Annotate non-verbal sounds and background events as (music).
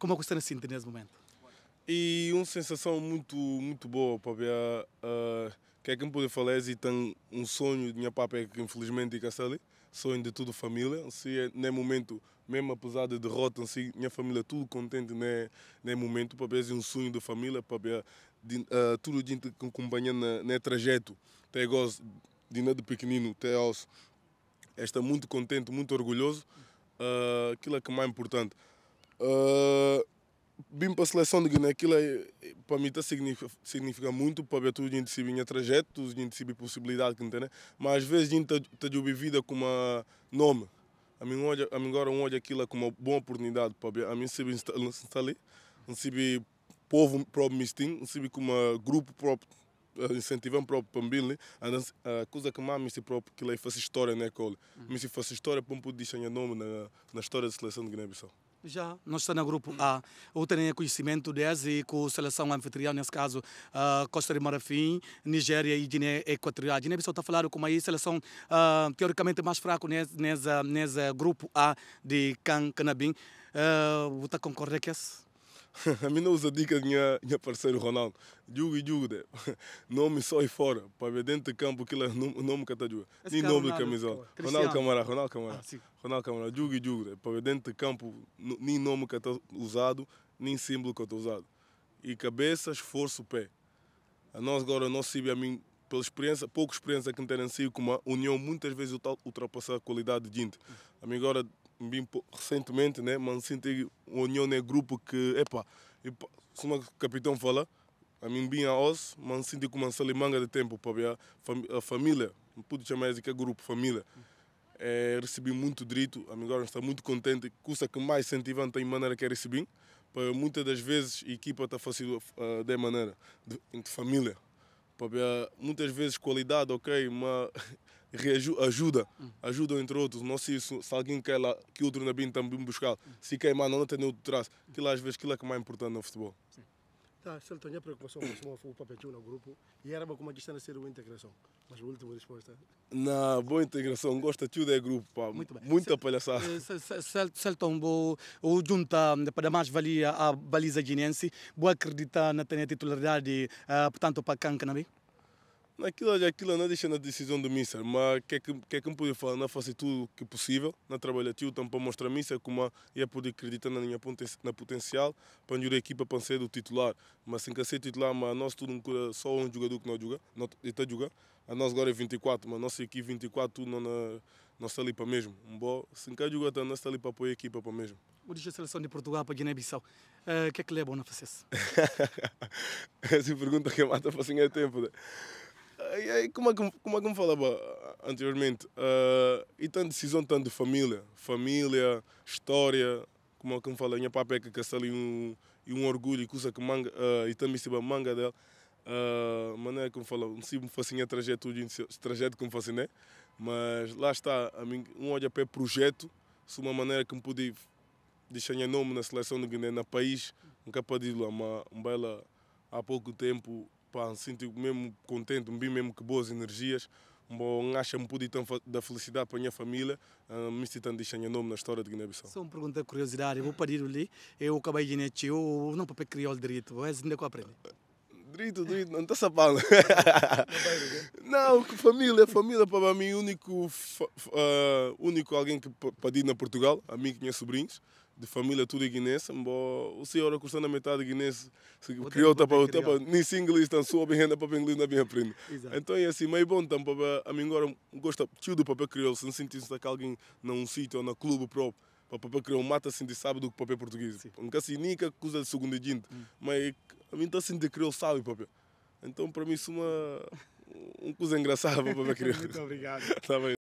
Como é que você está sente nesse momento? E uma sensação muito, muito boa, papi. Uh, ah, que é que me pode falar? É e tem um sonho de minha papa, é que infelizmente fica ali. Sonho de toda a família. Se é, nem é momento, mesmo apesar da de derrota, se minha família tudo contente nem, nem momento. Papi, é um sonho da família, papi. Uh, tudo de acompanha no trajeto. Até gosto de nada pequenino, até aos. Está muito contente, muito orgulhoso. Uh, aquilo é que mais importante. Uh, ah, vim para a seleção de Guiné, aquilo é, para mim tá significa, significa muito, para ver tudo, a gente sabe minha é trajeto, a gente sabe possibilidade, que entende? Né? Mas às vezes a gente está tá, tá vida com um nome. A mim, olha, a mim agora olha aquilo como uma boa oportunidade para ver. A mim se instalar tá ali, sabe povo próprio mistinho, sabe como grupo próprio incentivam próprio Pambili, a coisa que mais me próprio que ele faz história na escola. Me faz história para um poder deixar nome na, na história da seleção de Guiné-Bissau. Já, nós estamos no grupo A. Eu tenho conhecimento deles e com a seleção anfitriã, nesse caso, uh, Costa de Marfim, Nigéria e Guiné Equatorial. Guiné-Bissau está falando como uma seleção uh, teoricamente mais fraca nesse, nesse, nesse grupo A de Can Canabim. Uh, vou estar com isso? (laughs) a mim não usa dica de minha, minha parceiro Ronaldo. e jugue, (laughs) nome só e fora. Para ver dentro de campo aquilo é nome que está jogando. Nem nome de camisola. Ronaldo Camará, Ronaldo Camará. Ah, Ronaldo Camará, e jugue. Para ver dentro de campo, nem nome que está usado, nem símbolo que está usado. E cabeça, esforço, pé. A nós agora, não sabe a mim, pela experiência, pouca experiência que não terem sido, com uma união muitas vezes ultrapassar a qualidade de gente. A mim agora recentemente, né? Mas sinto uma união é grupo que, epa, epa se o capitão fala, a mim bem a os, mas sinto que uma manga de tempo para a família, não pude chamar de que é grupo, família. É, recebi muito direito, a mim agora está muito contente, custa que mais incentivante tem maneira que é recebi, para muitas das vezes a equipa está fazendo uh, de maneira, de, de família muitas vezes qualidade, ok, mas (laughs) ajuda, hum. ajuda entre outros. Não se se alguém quer lá, que outro na BIM também buscar, se queimar, não tem outro traço. Hum. Aquilo às vezes aquilo é que é mais importante no futebol. Sim tá se ele tinha preocupação com o papel de um grupo e era como disse ser uma integração. Mas a última resposta. Na boa integração, gosta tudo é grupo, pá. Muito bem. Muita palhaçada. Eh, Celton, o junta eh, para mais valia a baliza guinense, vou acreditar na titularidade, eh, portanto, para Cancanabim? Naquilo, aquilo não deixa na decisão do Mister, mas que é que, que, é que me pude falar? Não faço tudo o que é possível, não trabalho tio, também para mostrar a missa como ia poder acreditar na minha na potencial, para a equipa para ser o titular. Mas sem que ser titular, mas nós tudo um só um jogador que não joga, não está joga. A nós agora é 24, mas nossa equipe 24 tudo não, não está ali para mesmo. Um bom, sem que jogar, tá, não está ali para apoiar a equipa para mesmo. O a seleção de Portugal para Guiné-Bissau, ah, o uh, que é que leva é bom fazer (laughs) Essa é pergunta que mata para assim é tempo. Né? como é que, como é que me falava anteriormente, uh, e tanto decisão, tanto de família, família, história, como é que me falava? minha papa é que castelo e um, e um orgulho, e coisa que manga, uh, e também se manga dela. Uh, ah, maneira é que me fala, se me fascina trajeto, trajeto que me fascinei, mas lá está, mim, um olho para projeto, se uma maneira que me pude deixar meu nome na seleção do Guiné, na país, um capa de lá, uma, uma bela, há pouco tempo, Pá, sinto mesmo contente, me vi mesmo que boas energias. Bom, acho que pude da felicidade para a minha família, uh, me sentindo de nome na história de Guiné-Bissau. Só uma pergunta curiosidade, vou pedir ali, eu acabei de neto, eu não para criar o direito, mas ainda que aprendi. Direito, direito, não está sabendo. não, família, família para mim, único, uh, único alguém que pediu na Portugal, a mim que tinha sobrinhos, de família tudo guinense, bo o senhor cursando a metade guinense, se criou para o tapa, nem inglês tão sua renda para inglês na é minha aprendido. Então é assim, meio é bom também então, para a mim agora gosta tio do papel é crioulo, se não sentir se alguém num sítio ou num clube próprio, para papel crioulo mata assim de sábado do que papel português. Nunca assim, nem coisa de segundo dinto, hum. mas a mim está assim de crioulo sabe papel. Então para mim isso é uma um coisa engraçada para papel (laughs) crioulo. Muito obrigado. (laughs) tá bem.